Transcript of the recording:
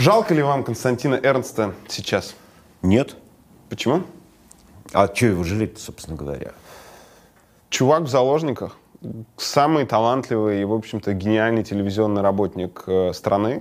Жалко ли вам Константина Эрнста сейчас? Нет. Почему? А чего его жалеть собственно говоря? Чувак в заложниках. Самый талантливый и, в общем-то, гениальный телевизионный работник э, страны.